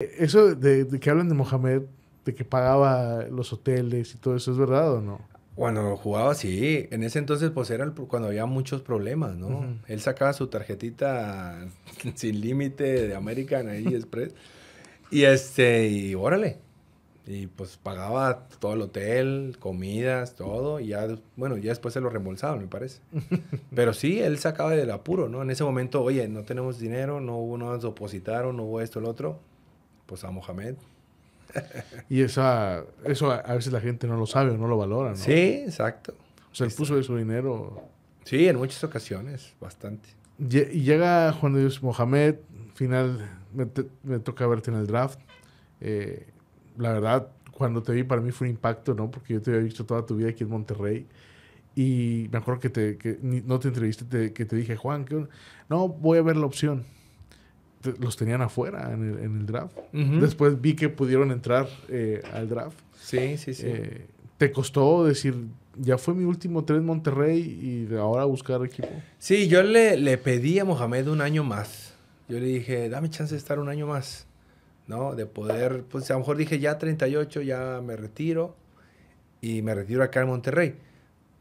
Eso de, que hablan de Mohamed, de que pagaba los hoteles y todo eso, ¿es verdad o no? Cuando jugaba, sí. En ese entonces, pues era cuando había muchos problemas, ¿no? Él sacaba su tarjetita sin límite de American Express. y este, y órale. Y pues pagaba todo el hotel, comidas, todo. Y ya, bueno, ya después se lo reembolsaban, me parece. Pero sí, él sacaba del apuro, ¿no? En ese momento, oye, no tenemos dinero, no hubo, nos depositaron, no hubo esto, el otro pues a Mohamed. y esa, eso a, veces la gente no lo sabe o no lo valora, ¿no? Sí, exacto. O sea, puso de su dinero. Sí, en muchas ocasiones, bastante. Y llega Juan de Dios Mohamed, final, me, toca verte en el draft. Eh, la verdad, cuando te vi para mí fue un impacto, ¿no? Porque yo te había visto toda tu vida aquí en Monterrey. Y me acuerdo que, te, que no te entrevisté, que te dije, Juan, que no, voy a ver la opción los tenían afuera en el, draft. Después vi que pudieron entrar eh, al draft. Sí, sí, sí. Eh, ¿Te costó decir, ya fue mi último tren Monterrey y ahora buscar equipo? Sí, yo le, pedí a Mohamed un año más. Yo le dije, dame chance de estar un año más, ¿no? De poder, pues a lo mejor dije, ya 38, ya me retiro y me retiro acá en Monterrey.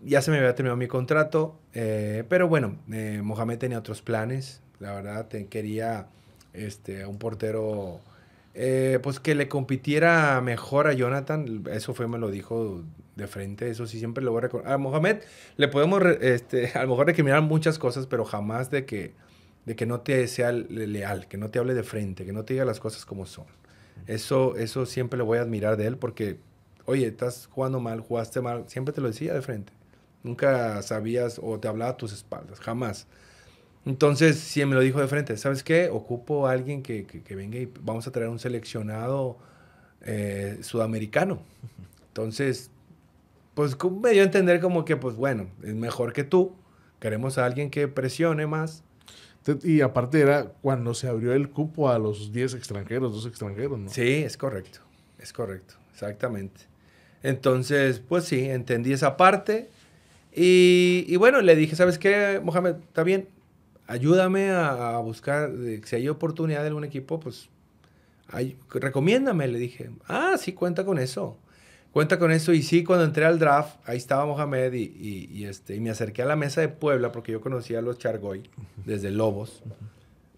Ya se me había terminado mi contrato, eh, pero bueno, Mohamed tenía otros planes, la verdad, quería este, a un portero eh, pues que le compitiera mejor a Jonathan, eso fue, me lo dijo de frente, eso sí siempre lo voy a recordar. A Mohamed le podemos, este, a lo mejor recriminar muchas cosas, pero jamás de que, de que no te sea leal, que no te hable de frente, que no te diga las cosas como son. Eso, eso siempre le voy a admirar de él porque, oye, estás jugando mal, jugaste mal, siempre te lo decía de frente. Nunca sabías o te hablaba a tus espaldas, jamás. Entonces, si me lo dijo de frente, ¿sabes qué? Ocupo a alguien que, que, venga y vamos a traer un seleccionado eh, sudamericano. Entonces, pues me dio a entender como que, pues bueno, es mejor que tú, queremos a alguien que presione más. Y aparte era cuando se abrió el cupo a los 10 extranjeros, dos extranjeros, ¿no? Sí, es correcto, es correcto, exactamente. Entonces, pues sí, entendí esa parte. Y, y bueno, le dije, ¿sabes qué, Mohamed? Está bien, ayúdame a, buscar, si hay oportunidad de algún equipo, pues recomiéndame, le dije. Ah, sí, cuenta con eso. Cuenta con eso. Y sí, cuando entré al draft, ahí estaba Mohamed y, este, y me acerqué a la mesa de Puebla porque yo conocía a los Chargoy desde Lobos.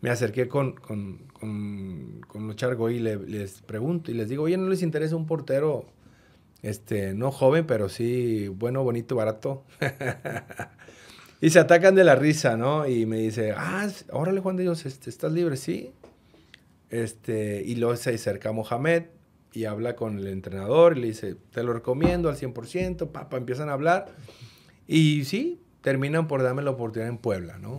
Me acerqué con, con, con, los Chargoy y les pregunto y les digo, oye, ¿no les interesa un portero, este, no joven, pero sí bueno, bonito, barato? Y se atacan de la risa, ¿no? Y me dice, ah, órale Juan de Dios, este, ¿estás libre? Sí. Este, y luego se acerca Mohamed y habla con el entrenador y le dice, te lo recomiendo al 100%, papá, empiezan a hablar. Y sí, terminan por darme la oportunidad en Puebla, ¿no?